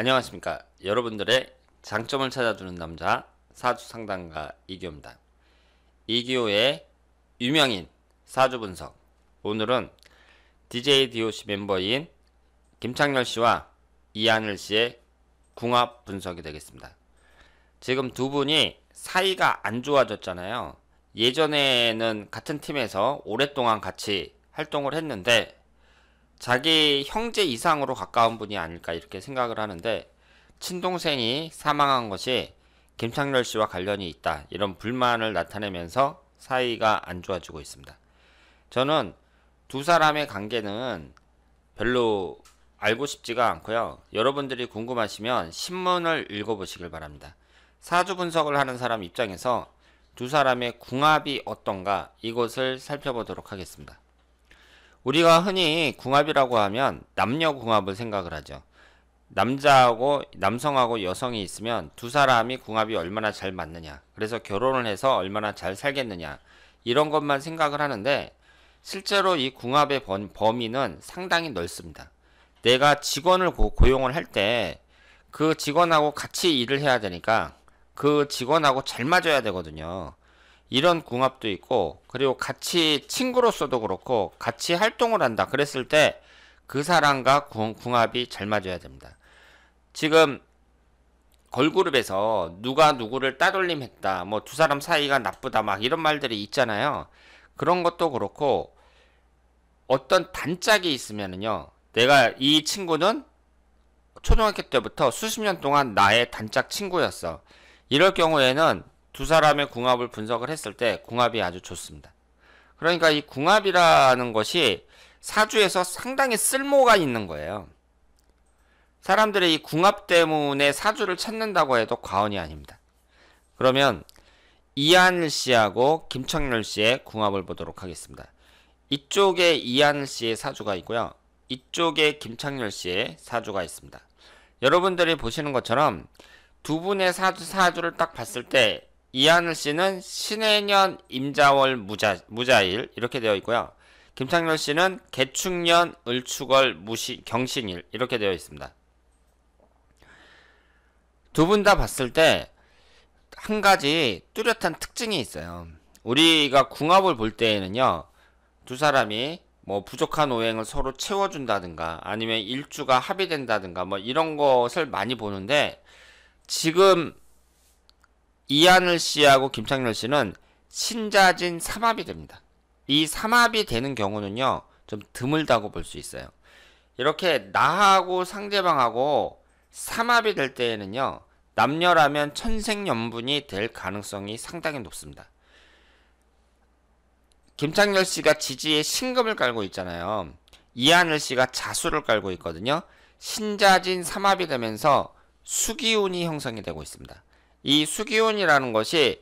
안녕하십니까. 여러분들의 장점을 찾아주는 남자 사주 상담가 이규호입니다 이기호의 유명인 사주 분석. 오늘은 DJ DOC 멤버인 김창렬 씨와 이하늘 씨의 궁합 분석이 되겠습니다. 지금 두 분이 사이가 안 좋아졌잖아요. 예전에는 같은 팀에서 오랫동안 같이 활동을 했는데 자기 형제 이상으로 가까운 분이 아닐까 이렇게 생각을 하는데 친동생이 사망한 것이 김창렬 씨와 관련이 있다 이런 불만을 나타내면서 사이가 안 좋아지고 있습니다. 저는 두 사람의 관계는 별로 알고 싶지가 않고요. 여러분들이 궁금하시면 신문을 읽어보시길 바랍니다. 사주 분석을 하는 사람 입장에서 두 사람의 궁합이 어떤가 이것을 살펴보도록 하겠습니다. 우리가 흔히 궁합이라고 하면 남녀 궁합을 생각을 하죠. 남자하고 남성하고 여성이 있으면 두 사람이 궁합이 얼마나 잘 맞느냐. 그래서 결혼을 해서 얼마나 잘 살겠느냐. 이런 것만 생각을 하는데 실제로 이 궁합의 범위는 상당히 넓습니다. 내가 직원을 고, 용을 할 때 그 직원하고 같이 일을 해야 되니까 그 직원하고 잘 맞아야 되거든요. 이런 궁합도 있고 그리고 같이 친구로서도 그렇고 같이 활동을 한다 그랬을 때 그 사람과 궁합이 잘 맞아야 됩니다. 지금 걸그룹에서 누가 누구를 따돌림했다 뭐 두 사람 사이가 나쁘다 막 이런 말들이 있잖아요. 그런 것도 그렇고 어떤 단짝이 있으면은요 내가 이 친구는 초등학교 때부터 수십 년 동안 나의 단짝 친구였어. 이럴 경우에는 두 사람의 궁합을 분석을 했을 때 궁합이 아주 좋습니다. 그러니까 이 궁합이라는 것이 사주에서 상당히 쓸모가 있는 거예요. 사람들의 이 궁합 때문에 사주를 찾는다고 해도 과언이 아닙니다. 그러면 이하늘 씨하고 김창렬 씨의 궁합을 보도록 하겠습니다. 이쪽에 이하늘 씨의 사주가 있고요. 이쪽에 김창렬 씨의 사주가 있습니다. 여러분들이 보시는 것처럼 두 분의 사주, 사주를 딱 봤을 때 이하늘 씨는 신해년 임자월 무자, 무자일 이렇게 되어 있고요. 김창렬 씨는 개축년 을축월 무시 경신일 이렇게 되어 있습니다. 두 분 다 봤을 때 한 가지 뚜렷한 특징이 있어요. 우리가 궁합을 볼 때에는요. 두 사람이 뭐 부족한 오행을 서로 채워준다든가 아니면 일주가 합의된다든가 뭐 이런 것을 많이 보는데 지금 이하늘 씨하고 김창렬 씨는 신자진 삼합이 됩니다. 이 삼합이 되는 경우는요, 좀 드물다고 볼 수 있어요. 이렇게 나하고 상대방하고 삼합이 될 때에는요, 남녀라면 천생연분이 될 가능성이 상당히 높습니다. 김창렬 씨가 지지의 신금을 깔고 있잖아요. 이하늘 씨가 자수를 깔고 있거든요. 신자진 삼합이 되면서 수기운이 형성이 되고 있습니다. 이 수기운이라는 것이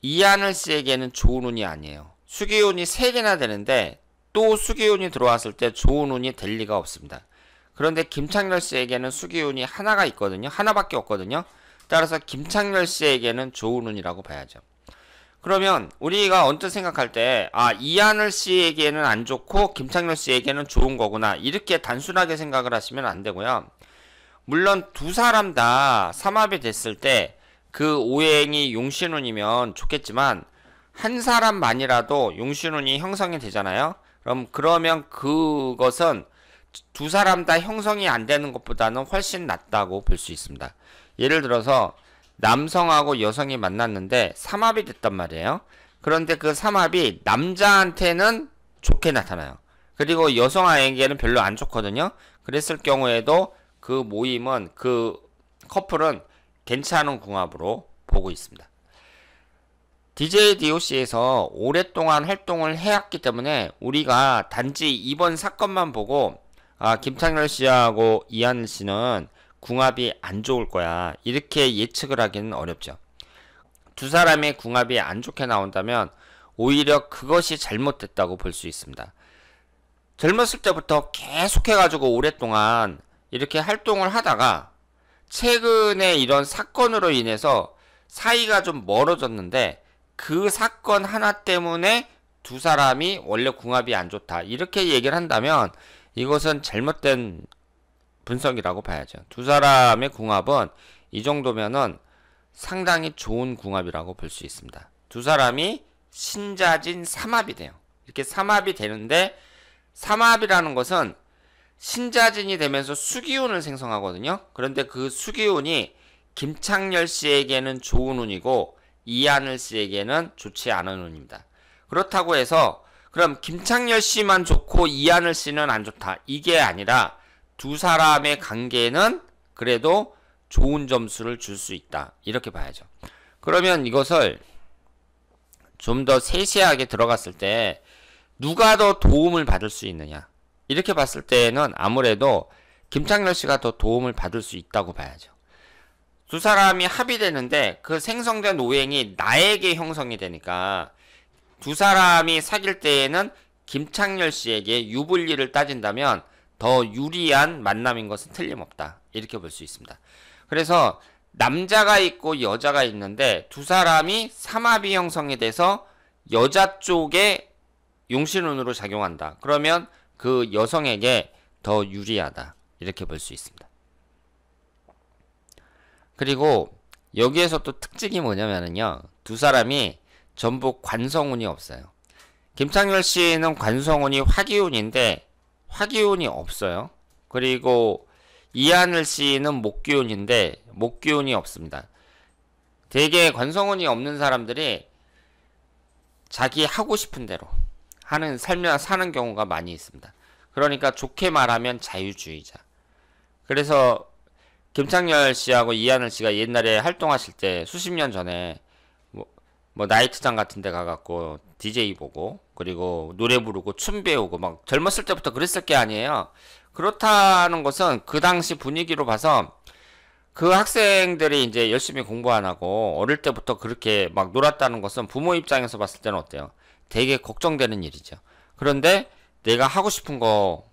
이하늘 씨에게는 좋은 운이 아니에요. 수기운이 3개나 되는데 또 수기운이 들어왔을 때 좋은 운이 될 리가 없습니다. 그런데 김창렬 씨에게는 수기운이 하나가 있거든요. 하나밖에 없거든요. 따라서 김창렬 씨에게는 좋은 운이라고 봐야죠. 그러면 우리가 언뜻 생각할 때, 아, 이하늘 씨에게는 안 좋고 김창렬 씨에게는 좋은 거구나. 이렇게 단순하게 생각을 하시면 안 되고요. 물론 두 사람 다 삼합이 됐을 때 그 오행이 용신운이면 좋겠지만 한 사람만이라도 용신운이 형성이 되잖아요. 그럼 그러면 그것은 두 사람 다 형성이 안 되는 것보다는 훨씬 낫다고 볼 수 있습니다. 예를 들어서 남성하고 여성이 만났는데 삼합이 됐단 말이에요. 그런데 그 삼합이 남자한테는 좋게 나타나요. 그리고 여성에게는 아 별로 안 좋거든요. 그랬을 경우에도 그 모임은 그 커플은 괜찮은 궁합으로 보고 있습니다. DJ DOC에서 오랫동안 활동을 해왔기 때문에 우리가 단지 이번 사건만 보고 아, 김창렬 씨하고 이한 씨는 궁합이 안 좋을 거야. 이렇게 예측을 하기는 어렵죠. 두 사람의 궁합이 안 좋게 나온다면 오히려 그것이 잘못됐다고 볼 수 있습니다. 젊었을 때부터 계속해가지고 오랫동안 이렇게 활동을 하다가 최근에 이런 사건으로 인해서 사이가 좀 멀어졌는데 그 사건 하나 때문에 두 사람이 원래 궁합이 안 좋다. 이렇게 얘기를 한다면 이것은 잘못된 분석이라고 봐야죠. 두 사람의 궁합은 이 정도면은 상당히 좋은 궁합이라고 볼 수 있습니다. 두 사람이 신자진 삼합이 돼요. 이렇게 삼합이 되는데 삼합이라는 것은 신자진이 되면서 수기운을 생성하거든요. 그런데 그 수기운이 김창렬 씨에게는 좋은 운이고 이하늘 씨에게는 좋지 않은 운입니다. 그렇다고 해서 그럼 김창렬 씨만 좋고 이하늘 씨는 안 좋다. 이게 아니라 두 사람의 관계는 그래도 좋은 점수를 줄 수 있다. 이렇게 봐야죠. 그러면 이것을 좀 더 세세하게 들어갔을 때 누가 더 도움을 받을 수 있느냐. 이렇게 봤을 때는 아무래도 김창렬 씨가 더 도움을 받을 수 있다고 봐야죠. 두 사람이 합의되는데 그 생성된 오행이 나에게 형성이 되니까 두 사람이 사귈 때에는 김창렬 씨에게 유불리를 따진다면 더 유리한 만남인 것은 틀림없다. 이렇게 볼 수 있습니다. 그래서 남자가 있고 여자가 있는데 두 사람이 삼합이 형성이 돼서 여자 쪽에 용신운으로 작용한다. 그러면 그 여성에게 더 유리하다. 이렇게 볼 수 있습니다. 그리고 여기에서 또 특징이 뭐냐면요. 두 사람이 전부 관성운이 없어요. 김창렬 씨는 관성운이 화기운인데 화기운이 없어요. 그리고 이하늘 씨는 목기운인데 목기운이 없습니다. 되게 관성운이 없는 사람들이 자기 하고 싶은 대로 하는 살며 사는 경우가 많이 있습니다. 그러니까 좋게 말하면 자유주의자. 그래서 김창렬 씨하고 이하늘 씨가 옛날에 활동하실 때 수십 년 전에 뭐, 뭐 나이트장 같은 데 가갖고 DJ 보고 그리고 노래 부르고 춤 배우고 막 젊었을 때부터 그랬을 게 아니에요. 그렇다는 것은 그 당시 분위기로 봐서 그 학생들이 이제 열심히 공부 안 하고 어릴 때부터 그렇게 막 놀았다는 것은 부모 입장에서 봤을 때는 어때요? 되게 걱정되는 일이죠. 그런데 내가 하고 싶은 거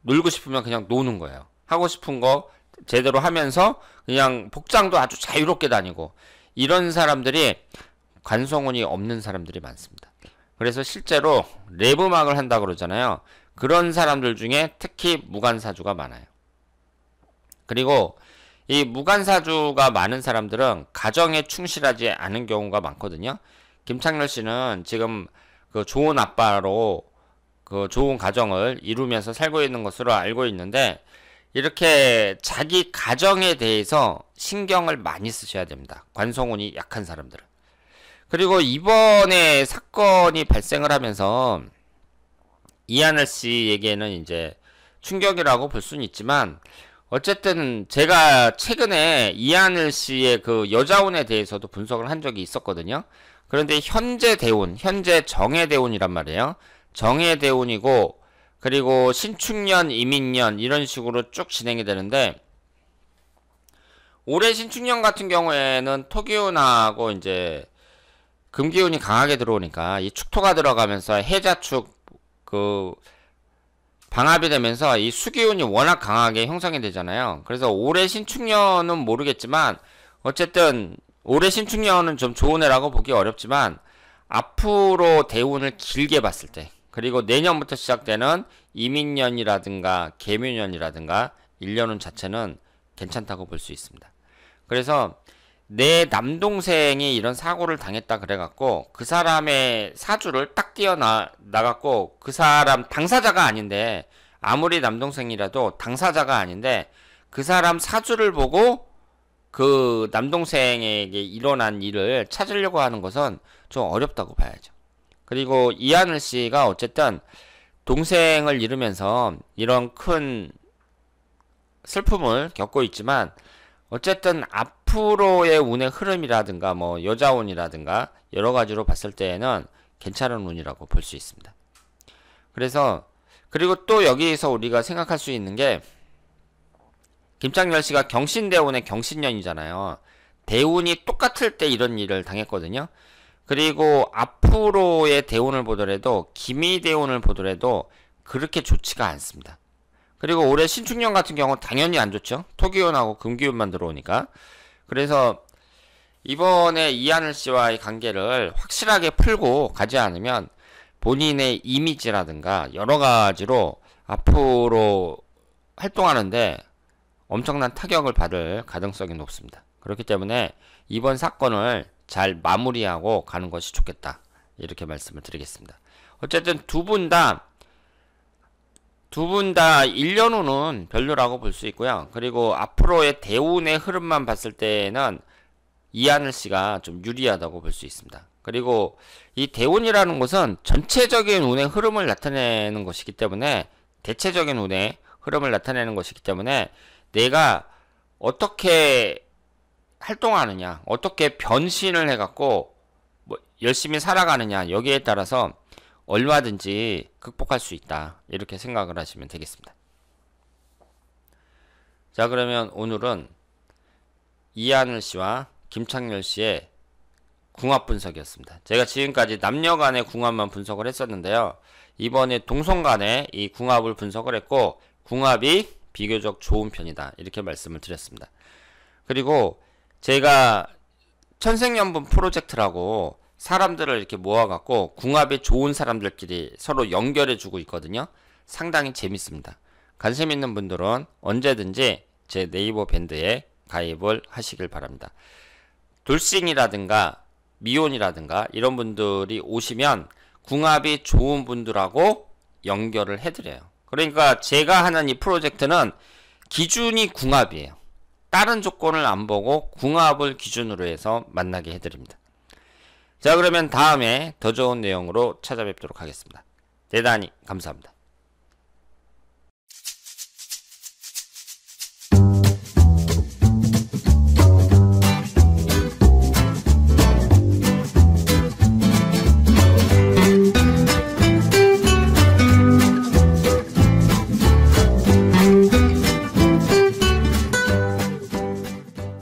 놀고 싶으면 그냥 노는 거예요. 하고 싶은 거 제대로 하면서 그냥 복장도 아주 자유롭게 다니고 이런 사람들이 관성운이 없는 사람들이 많습니다. 그래서 실제로 랩 음악을 한다 그러잖아요. 그런 사람들 중에 특히 무관사주가 많아요. 그리고 이 무관사주가 많은 사람들은 가정에 충실하지 않은 경우가 많거든요. 김창렬 씨는 지금 그 좋은 아빠로 그 좋은 가정을 이루면서 살고 있는 것으로 알고 있는데 이렇게 자기 가정에 대해서 신경을 많이 쓰셔야 됩니다. 관성운이 약한 사람들은. 그리고 이번에 사건이 발생을 하면서 이하늘 씨에게는 이제 충격이라고 볼 수는 있지만 어쨌든 제가 최근에 이하늘 씨의 그 여자운에 대해서도 분석을 한 적이 있었거든요. 그런데 현재 대운, 현재 정해 대운이란 말이에요. 정해 대운이고 그리고 신축년, 이민년 이런 식으로 쭉 진행이 되는데 올해 신축년 같은 경우에는 토기운하고 이제 금기운이 강하게 들어오니까 이 축토가 들어가면서 해자축 그 방합이 되면서 이 수기운이 워낙 강하게 형성이 되잖아요. 그래서 올해 신축년은 모르겠지만 어쨌든 올해 신축년은 좀 좋은 해라고 보기 어렵지만 앞으로 대운을 길게 봤을 때 그리고 내년부터 시작되는 이민년이라든가 개묘년이라든가 1년운 자체는 괜찮다고 볼 수 있습니다. 그래서 내 남동생이 이런 사고를 당했다 그래갖고 그 사람의 사주를 딱뛰어나 나갖고 그 사람 당사자가 아닌데 아무리 남동생이라도 당사자가 아닌데 그 사람 사주를 보고 그 남동생에게 일어난 일을 찾으려고 하는 것은 좀 어렵다고 봐야죠. 그리고 이하늘 씨가 어쨌든 동생을 잃으면서 이런 큰 슬픔을 겪고 있지만 어쨌든 앞으로의 운의 흐름이라든가 뭐 여자 운이라든가 여러 가지로 봤을 때에는 괜찮은 운이라고 볼 수 있습니다. 그래서 그리고 또 여기에서 우리가 생각할 수 있는 게 김창렬 씨가 경신대운의 경신년이잖아요. 대운이 똑같을 때 이런 일을 당했거든요. 그리고 앞으로의 대운을 보더라도 기미 대운을 보더라도 그렇게 좋지가 않습니다. 그리고 올해 신축년 같은 경우는 당연히 안 좋죠. 토기운하고 금기운만 들어오니까. 그래서 이번에 이하늘 씨와의 관계를 확실하게 풀고 가지 않으면 본인의 이미지라든가 여러 가지로 앞으로 활동하는데 엄청난 타격을 받을 가능성이 높습니다. 그렇기 때문에 이번 사건을 잘 마무리하고 가는 것이 좋겠다. 이렇게 말씀을 드리겠습니다. 어쨌든 두 분 다, 두 분 다 1년 후는 별로라고 볼 수 있고요. 그리고 앞으로의 대운의 흐름만 봤을 때는 에 이하늘 씨가 좀 유리하다고 볼 수 있습니다. 그리고 이 대운이라는 것은 전체적인 운의 흐름을 나타내는 것이기 때문에 대체적인 운의 흐름을 나타내는 것이기 때문에 내가 어떻게 활동하느냐, 어떻게 변신을 해갖고 뭐 열심히 살아가느냐 여기에 따라서 얼마든지 극복할 수 있다 이렇게 생각을 하시면 되겠습니다. 자 그러면 오늘은 이하늘 씨와 김창렬 씨의 궁합 분석이었습니다. 제가 지금까지 남녀 간의 궁합만 분석을 했었는데요. 이번에 동성 간의 이 궁합을 분석을 했고 궁합이 비교적 좋은 편이다. 이렇게 말씀을 드렸습니다. 그리고 제가 천생연분 프로젝트라고 사람들을 이렇게 모아갖고 궁합이 좋은 사람들끼리 서로 연결해주고 있거든요. 상당히 재밌습니다. 관심 있는 분들은 언제든지 제 네이버 밴드에 가입을 하시길 바랍니다. 돌싱이라든가 미혼이라든가 이런 분들이 오시면 궁합이 좋은 분들하고 연결을 해드려요. 그러니까 제가 하는 이 프로젝트는 기준이 궁합이에요. 다른 조건을 안 보고 궁합을 기준으로 해서 만나게 해드립니다. 자 그러면 다음에 더 좋은 내용으로 찾아뵙도록 하겠습니다. 대단히 감사합니다.